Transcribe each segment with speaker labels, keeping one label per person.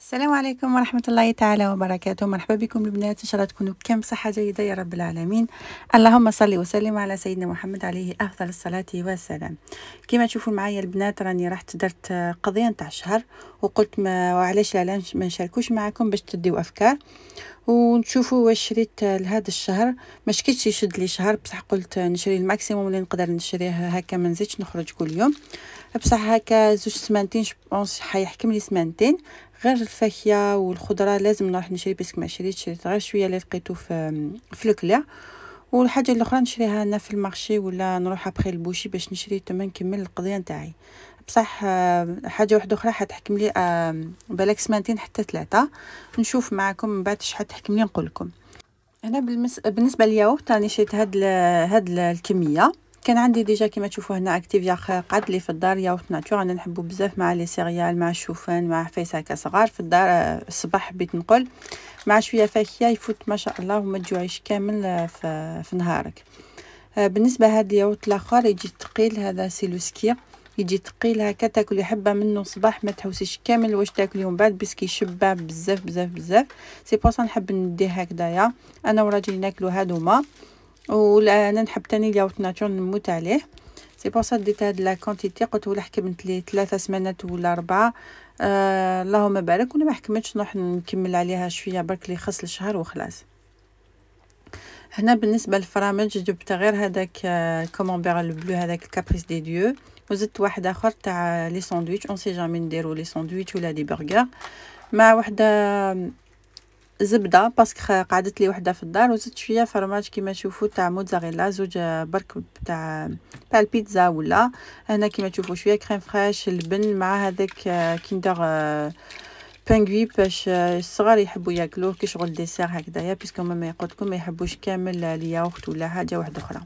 Speaker 1: السلام عليكم ورحمة الله تعالى وبركاته مرحبا بكم البنات إن شاء الله تكونوا بكم صحة جيدة يا رب العالمين اللهم صل وسلم على سيدنا محمد عليه أفضل الصلاة والسلام كما تشوفوا معايا البنات راني رحت درت قضية نتاع شهر وقلت ما وعلاش لا ما نشاركوش معكم باش تديو أفكار ونشوفوا واش شريت لهذا الشهر ما شكيتش يشد لي شهر بصح قلت نشري الماكسيموم اللي نقدر نشريه هكا ما نزيدش نخرج كل يوم بصح هكا زوج سمانتين بونس حيحكم لي سمانتين غير الفاكهه والخضره لازم نروح نشري باسك ما شريت شريت غير شويه اللي لقيتو في في الكلا والحاجه الاخرى نشريها انا في المارشي ولا نروح ابخي البوشي باش نشري تما نكمل القضيه نتاعي بصح حاجه واحده اخرى حتحكم لي آه، بالك سمانتين حتى ثلاثه نشوف معكم من بعد شحال تحكم لي نقول لكم انا بالنسبه ليا راني شريت هاد هاد الكميه كان عندي ديجا كيما تشوفوا هنا اكتيفيا قعد لي في الدار ياوت ناتور انا نحبو بزاف مع لي سيريال مع الشوفان مع حفايس هكا صغار في الدار آه، الصباح حبيت نقول مع شويه فاكهه يفوت ما شاء الله وما تجوعيش كامل آه، في, في نهارك آه، بالنسبه هذا ياوت الاخر يجي ثقيل هذا سيلوسكي يجي ثقيل هكا تاكلي حبه منه صباح ما تحوسيش كامل واش تاكلي ومن بعد بسكي شبع بزاف بزاف بزاف سي بوصا نحب نديه هكذايا انا وراجلي ناكلو هادوما انا نحب تاني الياغورت ناتور نموت عليه سي بور سا ديت هاد لا كونتيتي قلت ولا حكمت لي ثلاثه سمانات ولا اربعه آه اللهم بارك وانا ما حكمتش نروح نكمل عليها شويه برك اللي خص الشهر وخلاص هنا بالنسبه للفرامج جبت غير هذاك كومونبير آه، البلو هذاك الكابريس دي ديو وزدت واحد اخر تاع لي ساندويتش اون سي جامي نديرو لي ساندويتش ولا دي برغر مع وحده زبده باسكو قعدت لي وحده في الدار وزدت شويه فرماج كيما تشوفوا تاع موتزاريلا زوج برك تاع تاع البيتزا ولا هنا كيما تشوفوا شويه كريم فريش البن مع هذاك آه، كيندر بانغوي آه، باش آه، الصغار يحبوا ياكلوه كي شغل ديسير هكذايا بيسكو ماما يقولكم ما يحبوش كامل الياغورت ولا حاجه واحده اخرى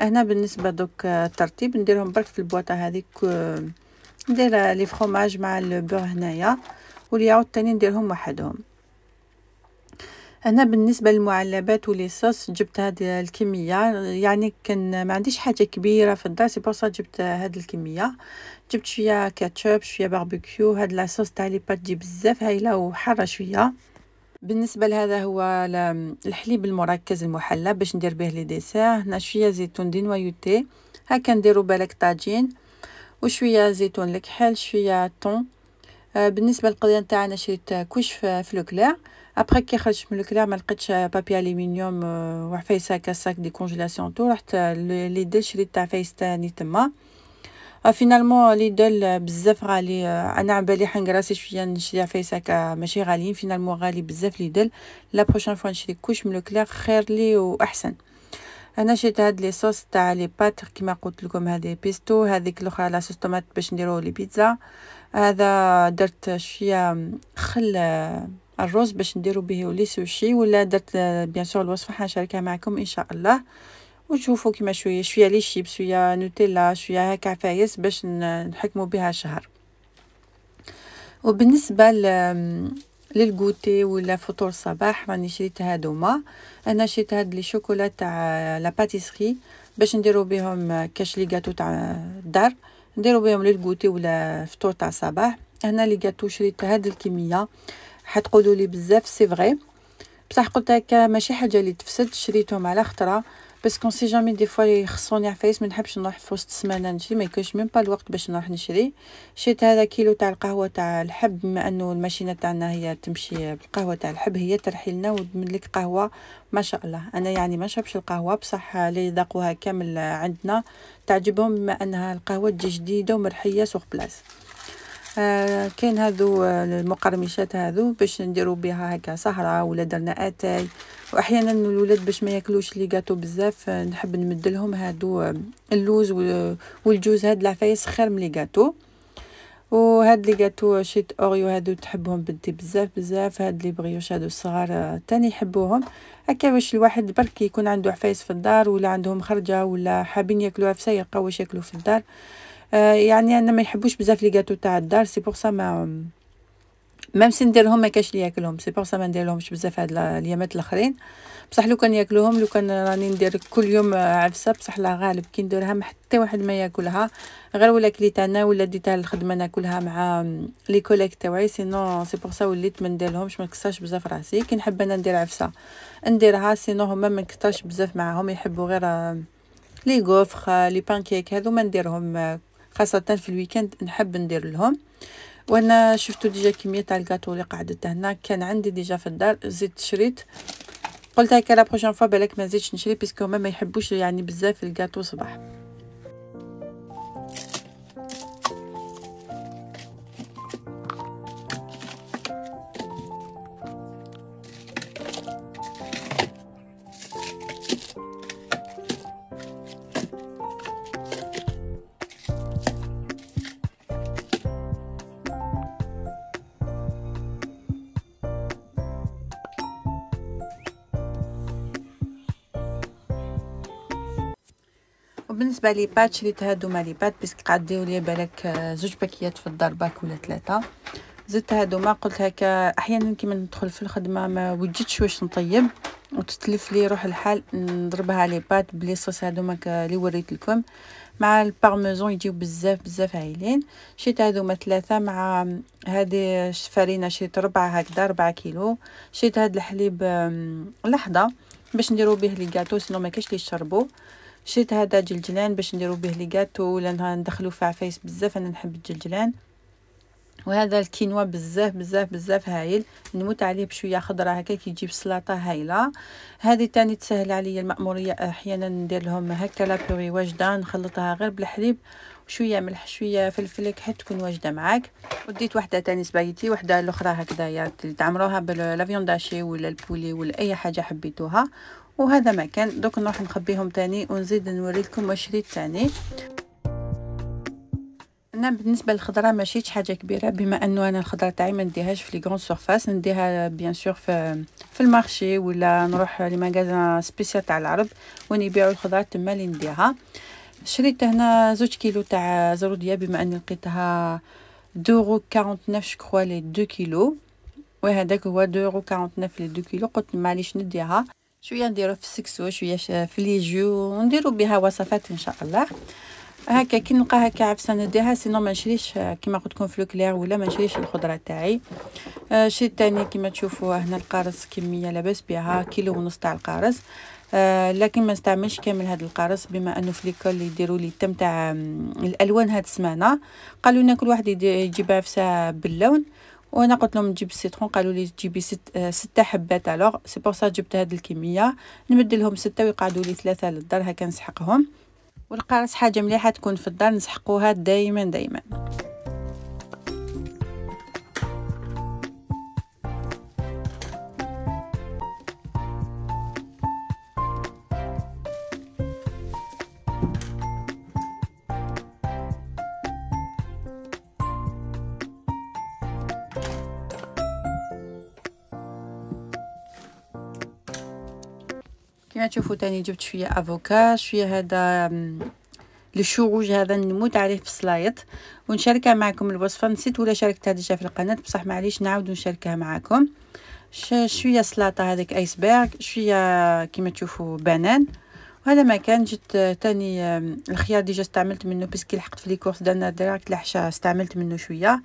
Speaker 1: هنا بالنسبه دوك الترتيب نديرهم برك في البواطه هذيك ندير لي فروماج مع البور هنايا والياغورت تاني نديرهم وحدهم انا بالنسبه للمعلبات وليصوص جبت هاد الكميه يعني كان ما عنديش حاجه كبيره في الدار سي بورصا جبت هاد الكميه جبت شويه كاتشب شويه باربيكيو هاد لاصوص تاع لي باتجي بزاف هايله وحاره شويه بالنسبه لهذا هو الحليب المركز المحلى باش ندير به لي ديسير هنا شويه زيتون دي نوايوتي هاكا نديرو بالك طاجين وشويه زيتون الكحل شويه طون آه، بالنسبه للقضيه نتاعنا شريت كوش في لوكلاع ابري كي خرجت من لوكلاع ما لقيتش بابي الومنيوم وعفايس هكا ساك دي كونجيلاسيون تو رحت ليدل شريت تاع فايس تاني تما فينالمون آه، ليدل بزاف غالي آه، انا عبالي حنقراسي شويه نشري عفايس هكا ماشي غاليين فينالمون غالي بزاف ليدل لا بروشان فوا نشري كوش من لوكلاع خير لي واحسن انا شريت هاد لي صوص تاع لي بات كيما قلت لكم هذه بيستو هذيك الاخرى لا صوص طوماط باش نديرو لي بيتزا هذا درت شويه خل آه، الرز باش نديرو به لي سوشي ولا درت آه، بيان سور الوصفه حنشاركها معكم ان شاء الله وتشوفوا كيما شويه شويه لي شيبس شويه نوتيلا شويه هكا عفايس باش نحكموا بها شهر وبالنسبه للغوتي ولا فطور صباح راني شريت هادوما انا شريت هاد لي شوكولا تاع آه، لا باتيسري باش نديرو بهم كاش لي غاتو تاع الدار نديرو بهم للكوتي ولا فطور تاع الصباح هنا لي جاتو شريت هاد الكميه حتقولوا لي بزاف سي فغي بصح قلت هكا ماشي حاجه اللي تفسد شريتهم على خطره باسكو سي جامي دي فوا يخصوني عفايس ما نحبش نروح في وسط السمانه نجي ما يكونش ميم با الوقت باش نروح نشري شيت هذا كيلو تاع القهوه تاع الحب بما انه الماشينه تاعنا هي تمشي بالقهوه تاع الحب هي ترحيلنا وتملك قهوه ما شاء الله انا يعني ما نشربش القهوه بصح اللي ذاقوها كامل عندنا تعجبهم بما انها القهوه تجي جديده ومرحيه سوق بلاصه آه كاين هذو المقرمشات هذو باش نديرو بها هكا سهره ولا درنا اتاي واحيانا الولاد باش ما ياكلوش لي غاتو بزاف آه، نحب نمدلهم هادو آه، اللوز والجوز هاد العفايس خير من لي غاتو وهاد لي غاتو آه، شيت اوريو هادو تحبهم بنتي بزاف بزاف هاد لي بغيوش هادو الصغار تاني يحبوهم هكا واش الواحد برك يكون عنده عفايس في الدار ولا عندهم خرجه ولا حابين ياكلوا عفسه يلقاو واش ياكلوا في الدار آه، يعني انا ما يحبوش بزاف لي غاتو تاع الدار سي بور سا ما ميم سي نديرهم ما كاش لي ياكلهم سي بور سا ما نديرلهمش بزاف هاد اليامات الاخرين بصح لو كان ياكلوهم لو كان راني ندير كل يوم عفسه بصح لا غالب كي نديرها حتى واحد ما ياكلها غير ولا كليت انا ولا ديتها للخدمه ناكلها مع لي كوليك تاوعي سينو سي بور سا وليت ما نديرلهمش ما نكسرش بزاف راسي كي نحب انا ندير عفسه نديرها سينو هما ما نكترش بزاف معاهم يحبوا غير لي غوفخ لي بانكيك هادو ما نديرهم خاصه في الويكند نحب ندير لهم وانا شفتوا ديجا كميه تاع الكاطو اللي قعدت هنا كان عندي ديجا في الدار زدت شريت قلت هكا لا بروشين فوا بالك ما نزيدش نشري بيسكو ما يحبوش يعني بزاف الكاطو صباح وبالنسبه لي بات شريت هادو مالي بات باسكو قعديو لي بالك آه، زوج باكيات في الدار باك ولا ثلاثه زدت هادو ما قلت هكا احيانا كي ندخل في الخدمه ما وجدتش واش نطيب وتتلف لي روح الحال نضربها لي بات بلي صوص هادو لي وريت لكم مع البارميزون يجيو بزاف بزاف عايلين شريت هادوما ثلاثه مع آه، هادي فرينه شريت ربعه هكذا ربعة كيلو شريت هاد الحليب لحظه باش نديرو به لي كاطو سينو ما كاينش لي يشربو شريت هذا جلجلان باش نديرو به ليغاتو ولا ندخلو في عفايس بزاف انا نحب الجلجلان وهذا الكينوا بزاف بزاف بزاف هايل نموت عليه بشويه خضره هكا كيجيب سلطه هايله هذه تاني تسهل عليا المأموريه آه، احيانا ندير لهم هكا لا بوري واجده نخلطها غير بالحليب شويه ملح شويه فلفل حتى تكون واجده معاك وديت وحده تاني سباغيتي وحده الاخرى هكذايا تعمروها بالافيون داشي ولا البولي ولا اي حاجه حبيتوها وهذا ما كان دوك نروح نخبيهم تاني ونزيد نوريلكم شريت تاني انا نعم، بالنسبه للخضره ماشي حاجه كبيره بما انه انا الخضره تاعي ما نديهاش في لي غون سورفاس نديها بيان سور في في المارشي ولا نروح لمغازان سبيسيال تاع العرض وين يبيعوا الخضره تما اللي نديها شريت هنا زوج كيلو تاع زروديه بما اني لقيتها 2.49 49 لي 2 كيلو وهذاك هو 2.49 لي 2 كيلو قلت معليش نديها شويه نديرو في السكسو شويه في ليجيو ونديرو بها وصفات ان شاء الله هكا كي نلقى هكا عفسه نديها سينو ما نشريش آه، كيما قلت لكم فلوكلير ولا ما نشريش الخضره تاعي آه، شي شريت تاني كيما تشوفوا هنا القارص كميه لاباس بها كيلو ونص تاع القارص آه، لكن ما نستعملش كامل هذا القارص بما انه في ليكول يديروا لي تم تاع الالوان هاد السمانه قالوا لنا كل واحد يجيب عفسه باللون وانا قلت لهم نجيب السيترون قالوا لي تجيبي ست آه ستة حبات الوغ سي بور سا جبت هاد الكميه نمد لهم سته ويقعدوا لي ثلاثه للدار هكا نسحقهم والقارص حاجه مليحه تكون في الدار نسحقوها دائما دائما تاني جبت شويه افوكا شويه هذا الشوغوج هذا نموت عليه في السلايط ونشاركها معكم الوصفه نسيت ولا شاركتها ديجا في القناه بصح معليش نعاود نشاركها معكم شويه سلطه هذيك ايسبرغ شويه كما تشوفوا بنان وهذا ما كان جت تاني الخيار ديجا استعملت منه بسكي لحقت في لي كورس درنا ديريكت العشاء استعملت منه شويه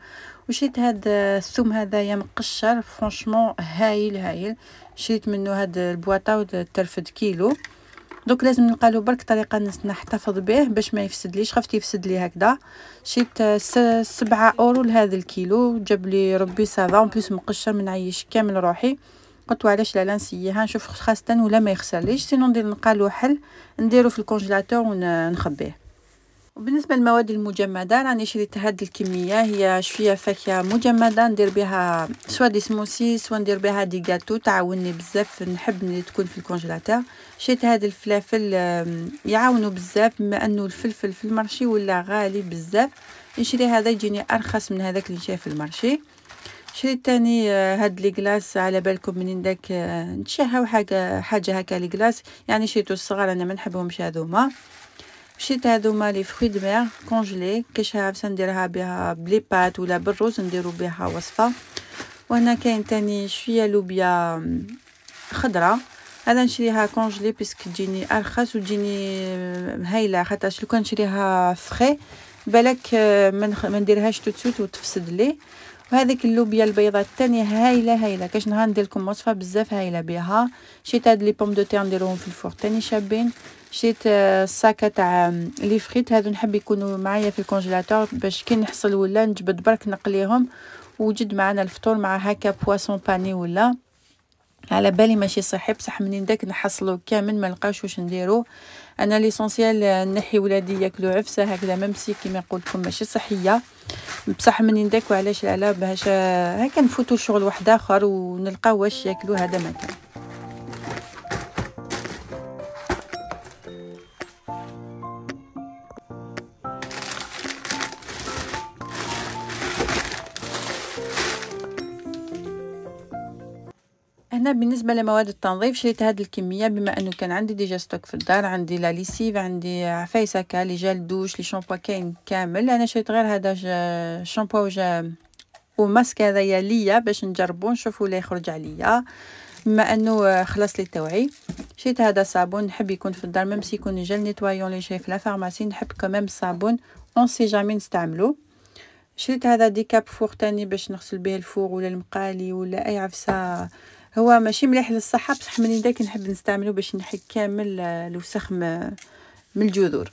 Speaker 1: وشيت هاد الثوم هذايا مقشر فرانشمون هايل هايل شريت منه هاد البواطا وترفد كيلو دوك لازم نقالو برك طريقه نحتفظ به باش ما يفسدليش خفت يفسد لي هكذا شريت سبعة اورو لهذا الكيلو جاب لي ربي سافا اون بليس مقشر عيش كامل روحي قلت علاش لا لا نسييها نشوف خاصه ولا ما يخسرليش سينو ندير نقالو حل نديرو في الكونجيلاتور ونخبيه وبالنسبه للمواد المجمده راني شريت هاد الكميه هي شويه فاكهه مجمده ندير بها سوا دي سموسي سوا ندير بها دي غاتو تعاوني بزاف نحب تكون في الكونجيلاتور شريت هاد الفلافل يعاونوا بزاف بما انه الفلفل في المرشي ولا غالي بزاف نشري هذا يجيني ارخص من هذاك اللي جاي في المرشي شريت تاني آه، هاد لي كلاص على بالكم منين داك آه، نتشهاو حاجه حاجه هكا لي كلاص يعني شريتو الصغار انا ما نحبهمش هذوما مشيت هذوما لي فخوي دو ميغ كونجلي كاش عفسه نديرها بها بلي بات ولا بالروز نديرو بها وصفه وهنا كاين تاني شويه لوبيا خضرا هذا نشريها كونجلي بيسك تجيني ارخص وتجيني هايله خاطرش لو كان نشريها فخي بالك ما نديرهاش توتسوت وتفسد لي وهذيك اللوبيا البيضاء الثانيه هايله هايله كاش نهار ندير لكم وصفه بزاف هايله بها شيت هاد لي بوم دو تيغ نديروهم في الفور تاني شابين شريت آه، الساكة تاع لي فريت هذو نحب يكونوا معايا في الكونجيلاتور باش كي نحصل ولا نجبد برك نقليهم وجد معنا الفطور مع هكا بواسون باني ولا على بالي ماشي صحي بصح منين داك نحصلو كامل ما نلقاش واش نديرو انا ليسونسيال آه، نحي ولادي ياكلوا عفسه هكذا سي كيما نقول لكم ماشي صحيه بصح منين داك وعلاش لا باش آه، هكا نفوتو شغل واحد اخر ونلقاو واش ياكلو هذا مكان هنا بالنسبة لمواد التنظيف شريت هذه الكمية بما أنه كان عندي ديجا ستوك في الدار عندي لا ليسيف عندي عفايسكا لي جال دوش لي شامبوا كاين كامل أنا شريت غير هذا شامبوا وجا وماسك هذايا ليا باش نجربو نشوفو لا يخرج عليا بما انه خلاص لي توعي شريت هذا صابون نحب يكون في الدار ميم سي يكون نيتوايون لي شاي في لا فارماسي نحب كمام صابون اون سي جامي نستعملو شريت هذا ديكاب فور تاني باش نغسل به الفور ولا المقالي ولا اي عفسه هو ماشي مليح للصحه بصح من داك نحب نستعملو باش نحي كامل آه، الوسخ من الجذور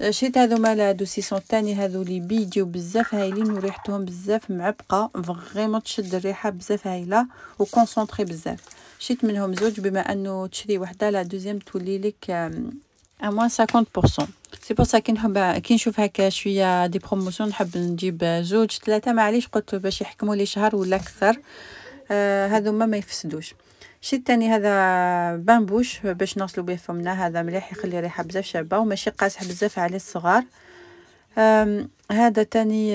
Speaker 1: آه، شريت هذو مال دو سيسون تاني هذو لي بيجيو بزاف هايلين وريحتهم بزاف معبقه فريمون تشد الريحه بزاف هايله وكونسونطري بزاف شريت منهم زوج بما انه تشري وحده لا دوزيام تولي لك اموان 50% سي بور سا كي نحب كي نشوف هكا شويه دي بروموسيون نحب نجيب زوج ثلاثه معليش قلت باش يحكموا لي شهر ولا اكثر هذو آه، ما ما يفسدوش الشيء الثاني هذا بامبوش باش نغسلو به فمنا هذا مليح يخلي ريحه بزاف شابه وماشي قاسح بزاف على الصغار هذا تاني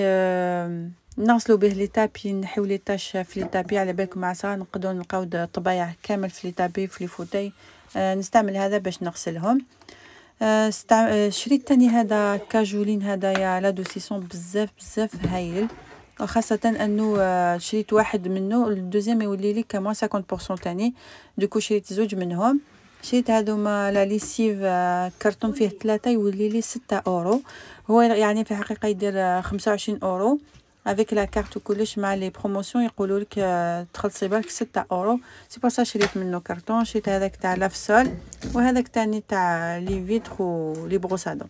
Speaker 1: نغسلو به لي تابي نحيو لي طاش في لي تابي على بالكم مع صغار نقدروا نلقاو طبايع كامل في لي تابي في لي فوتاي آه، نستعمل هذا باش نغسلهم آه، شريت تاني هذا كاجولين هذايا لا دوسيسون بزاف بزاف هايل خاصة انه آه، شريت واحد منه الدوزيام يولي لي كمان بورسون تاني دوكو شريت زوج منهم شريت هاذوما لا ليسيف آه، كرتون فيه ثلاثة يولي لي ستة اورو هو يعني في الحقيقة يدير آه، خمسة وعشرين اورو افيك لا كارت وكلش مع لي بروموسيون يقولوا لك تخلصي بالك 6 اورو سي باسا شريت منه كرتون شريت هذاك تاع لافسول وهذاك تاني تاع لي فيتر و لي بروسادون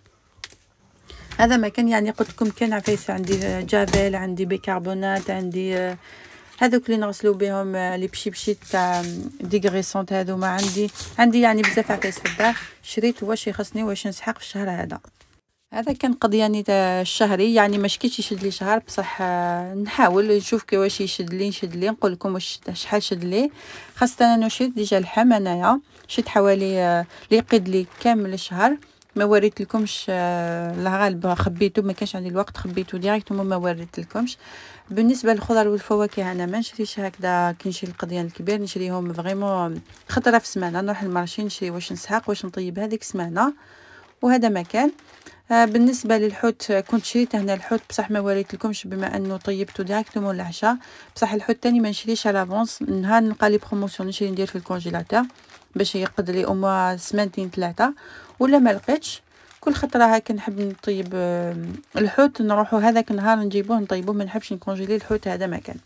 Speaker 1: هذا مكان يعني قلت لكم كان عفايس عندي جافيل عندي بيكربونات عندي آه، هذوك اللي نغسلو بهم آه، لي بشيبشي تاع ديغريسونت هذو ما عندي عندي يعني بزاف عفايس في الدار شريت واش يخصني واش نسحق في الشهر هذا هذا كان قضياني الشهري يعني ما شكيتش يشد لي شهر بصح آه، نحاول نشوف كي واش يشد لي نشد لي نقول لكم واش شحال شد لي خاصه انا شريت ديجا اللحم انايا شد حوالي لي يقيد لي كامل الشهر ما وريت لكمش الغالب آه، خبيته ما كانش عندي الوقت خبيته ديريكت وما وريت لكمش بالنسبه للخضر والفواكه انا ما نشريش هكذا كي نشري القضيان الكبير نشريهم فريمون خطره في السمانه نروح للمارشي نشري واش نسحق واش نطيب هذيك السمانه وهذا ما كان آه، بالنسبه للحوت آه، كنت شريت هنا الحوت بصح ما وريت لكمش بما انه طيبته من العشاء بصح الحوت تاني ما نشريش على افونس نهار نلقى لي بروموسيون نشري ندير في الكونجيلاتور باش يقدر لي اوموا سمانتين ثلاثه ولا ما لقيتش كل خطره هاك نحب نطيب آه، الحوت نروحو هذاك النهار نجيبوه نطيبوه ما نحبش نكونجيلي الحوت هذا ما كان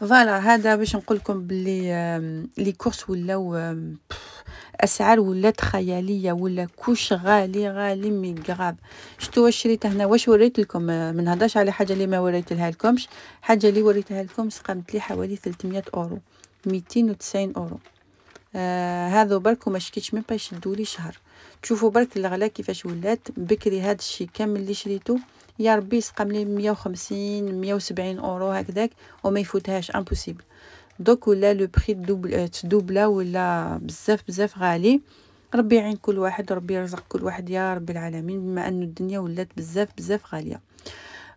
Speaker 1: فوالا هذا باش نقول لكم بلي آه، لي كورس ولاو آه، اسعار ولات خياليه ولا كوش غالي غالي مي غراب شتو واش شريت هنا واش وريت لكم ما نهضرش على حاجه اللي ما وريتلها لكمش حاجه اللي وريتها لكم قامت لي حوالي 300 اورو 290 اورو آه هذا برك وما شكيتش من با يشدولي شهر تشوفوا برك الغلا كيفاش ولات بكري هذا الشيء كامل اللي شريته يا ربي سقم لي 150 170 اورو هكذاك وما يفوتهاش امبوسيبل دوك ولا لو بري دوبل آه، تدوبلا ولا بزاف بزاف غالي ربي يعين كل واحد ربي يرزق كل واحد يا رب العالمين بما انه الدنيا ولات بزاف بزاف غاليه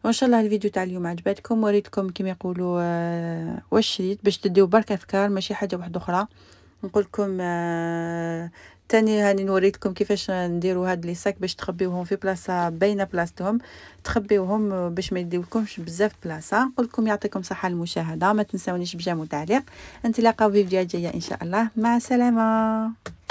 Speaker 1: وان شاء الله الفيديو تاع اليوم عجبتكم وريتكم كيما يقولوا آه، واش شريت باش تديو برك افكار ماشي حاجه واحده اخرى نقول لكم آه، تاني هاني نوريتكم كيفاش نديروا هاد لي ساك باش تخبيوهم في بلاصه باينه بلاصتهم تخبيوهم باش ما يديولكمش بزاف بلاصه نقول لكم يعطيكم صحه المشاهده ما تنساونيش بجام وتعليق نتلاقاو في فيديو جايه ان شاء الله مع السلامه